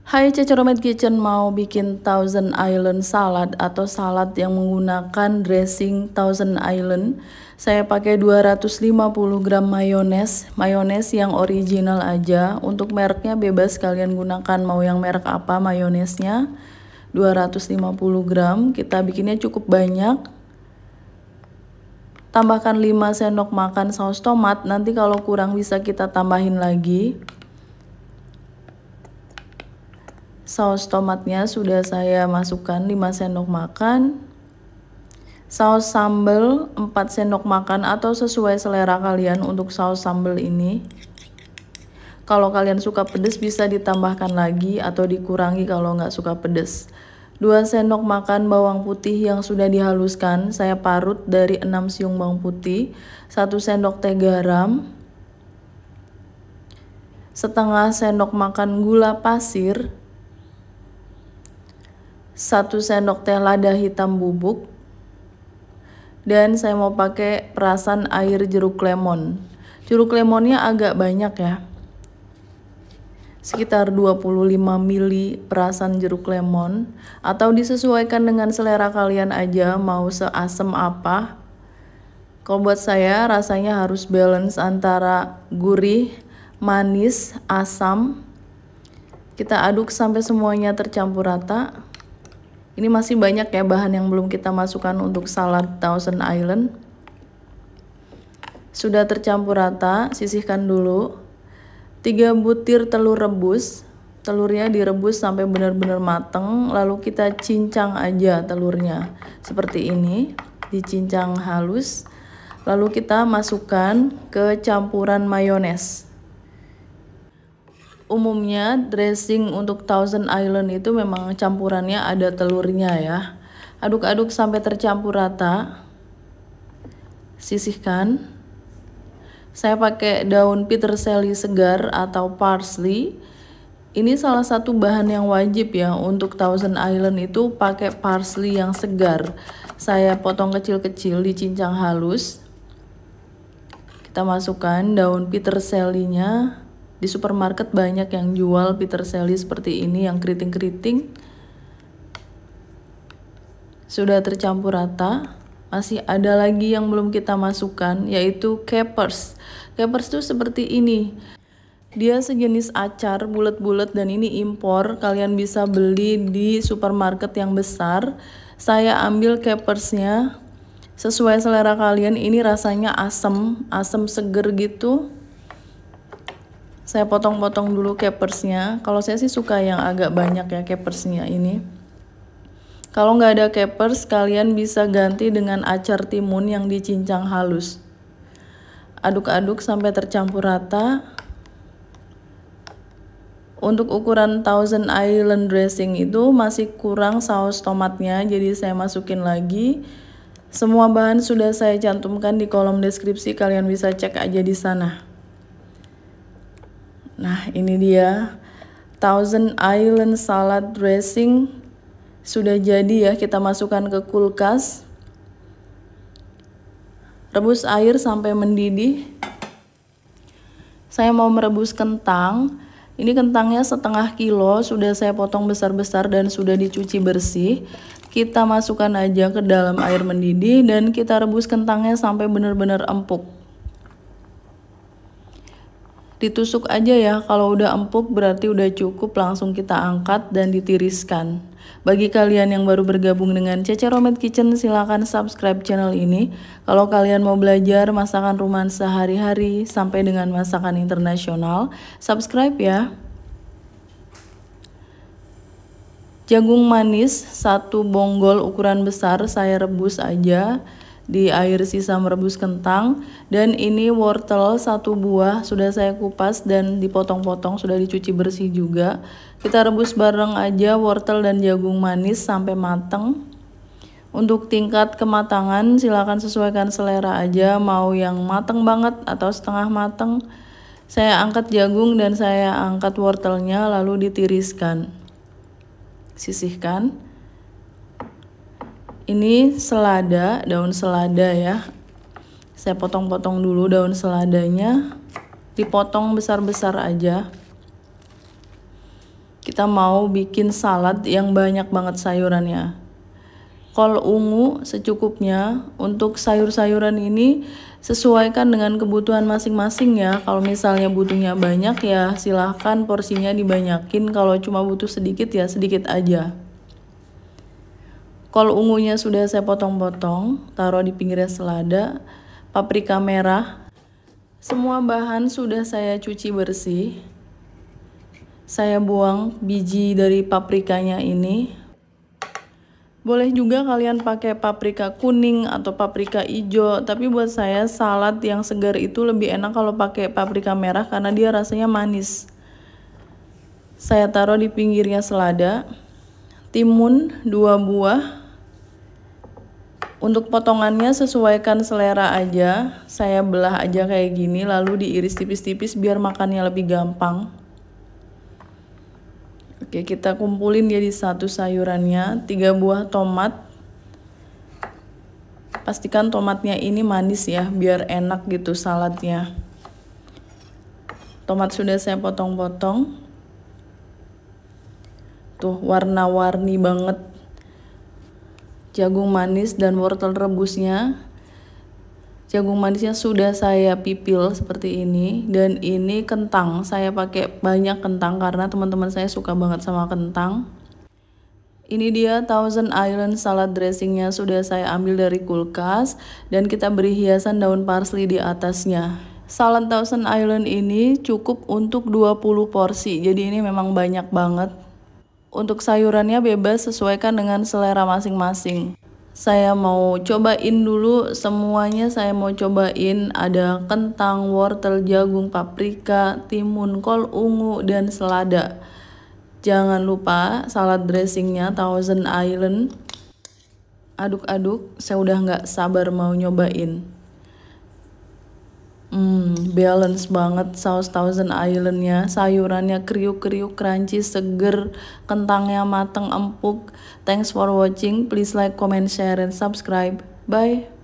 Hai Ceceromet Kitchen mau bikin Thousand Island salad atau salad yang menggunakan dressing Thousand Island. Saya pakai 250 gram mayones, mayones yang original aja. Untuk mereknya bebas kalian gunakan mau yang merek apa mayonesnya. 250 gram, kita bikinnya cukup banyak. Tambahkan 5 sendok makan saus tomat, nanti kalau kurang bisa kita tambahin lagi. Saus tomatnya sudah saya masukkan 5 sendok makan. Saus sambal 4 sendok makan atau sesuai selera kalian untuk saus sambal ini. Kalau kalian suka pedas bisa ditambahkan lagi atau dikurangi kalau nggak suka pedas. 2 sendok makan bawang putih yang sudah dihaluskan, saya parut dari 6 siung bawang putih, 1 sendok teh garam, setengah sendok makan gula pasir, 1 sendok teh lada hitam bubuk dan saya mau pakai perasan air jeruk lemon jeruk lemonnya agak banyak ya sekitar 25 mili perasan jeruk lemon atau disesuaikan dengan selera kalian aja mau seasem apa kalau buat saya rasanya harus balance antara gurih, manis, asam kita aduk sampai semuanya tercampur rata ini masih banyak ya bahan yang belum kita masukkan untuk salad Thousand Island. Sudah tercampur rata, sisihkan dulu. 3 butir telur rebus. Telurnya direbus sampai benar-benar mateng, lalu kita cincang aja telurnya. Seperti ini, dicincang halus. Lalu kita masukkan ke campuran mayones umumnya dressing untuk Thousand Island itu memang campurannya ada telurnya ya. Aduk-aduk sampai tercampur rata. Sisihkan. Saya pakai daun peterseli segar atau parsley. Ini salah satu bahan yang wajib ya untuk Thousand Island itu pakai parsley yang segar. Saya potong kecil-kecil di cincang halus. Kita masukkan daun peterselinya di supermarket banyak yang jual Peter Sally seperti ini yang keriting-keriting sudah tercampur rata masih ada lagi yang belum kita masukkan yaitu capers capers itu seperti ini dia sejenis acar bulat-bulat dan ini impor kalian bisa beli di supermarket yang besar saya ambil capersnya sesuai selera kalian ini rasanya asem asem seger gitu saya potong-potong dulu capersnya kalau saya sih suka yang agak banyak ya capersnya ini kalau nggak ada capers kalian bisa ganti dengan acar timun yang dicincang halus aduk-aduk sampai tercampur rata untuk ukuran Thousand Island dressing itu masih kurang saus tomatnya, jadi saya masukin lagi. Semua bahan sudah saya cantumkan di kolom deskripsi, kalian bisa cek aja di sana. Nah, ini dia Thousand Island Salad Dressing sudah jadi ya. Kita masukkan ke kulkas. Rebus air sampai mendidih. Saya mau merebus kentang. Ini kentangnya setengah kilo, sudah saya potong besar-besar dan sudah dicuci bersih. Kita masukkan aja ke dalam air mendidih dan kita rebus kentangnya sampai benar-benar empuk ditusuk aja ya kalau udah empuk berarti udah cukup langsung kita angkat dan ditiriskan bagi kalian yang baru bergabung dengan Cece Romet Kitchen silahkan subscribe channel ini kalau kalian mau belajar masakan rumahan sehari-hari sampai dengan masakan internasional subscribe ya jagung manis satu bonggol ukuran besar saya rebus aja di air sisa merebus kentang dan ini wortel satu buah sudah saya kupas dan dipotong-potong sudah dicuci bersih juga kita rebus bareng aja wortel dan jagung manis sampai mateng untuk tingkat kematangan silahkan sesuaikan selera aja mau yang mateng banget atau setengah mateng saya angkat jagung dan saya angkat wortelnya lalu ditiriskan sisihkan ini selada, daun selada ya. Saya potong-potong dulu daun seladanya. Dipotong besar-besar aja. Kita mau bikin salad yang banyak banget sayurannya. Kol ungu secukupnya. Untuk sayur-sayuran ini sesuaikan dengan kebutuhan masing-masing ya. Kalau misalnya butuhnya banyak ya silahkan porsinya dibanyakin. Kalau cuma butuh sedikit ya sedikit aja. Kol ungunya sudah saya potong-potong, taruh di pinggirnya selada. Paprika merah. Semua bahan sudah saya cuci bersih. Saya buang biji dari paprikanya ini. Boleh juga kalian pakai paprika kuning atau paprika hijau, tapi buat saya salad yang segar itu lebih enak kalau pakai paprika merah karena dia rasanya manis. Saya taruh di pinggirnya selada. Timun dua buah, untuk potongannya sesuaikan selera aja. Saya belah aja kayak gini lalu diiris tipis-tipis biar makannya lebih gampang. Oke, kita kumpulin jadi satu sayurannya, tiga buah tomat. Pastikan tomatnya ini manis ya, biar enak gitu saladnya. Tomat sudah saya potong-potong. Tuh, warna-warni banget jagung manis dan wortel rebusnya jagung manisnya sudah saya pipil seperti ini dan ini kentang saya pakai banyak kentang karena teman-teman saya suka banget sama kentang ini dia thousand island salad dressingnya sudah saya ambil dari kulkas dan kita beri hiasan daun parsley di atasnya salad thousand island ini cukup untuk 20 porsi jadi ini memang banyak banget untuk sayurannya bebas sesuaikan dengan selera masing-masing. Saya mau cobain dulu semuanya saya mau cobain ada kentang, wortel, jagung, paprika, timun, kol ungu, dan selada. Jangan lupa salad dressingnya Thousand Island. Aduk-aduk, saya udah nggak sabar mau nyobain. Hmm, balance banget saus Thousand Islandnya sayurannya kriuk-kriuk crunchy seger kentangnya mateng empuk thanks for watching please like comment share and subscribe bye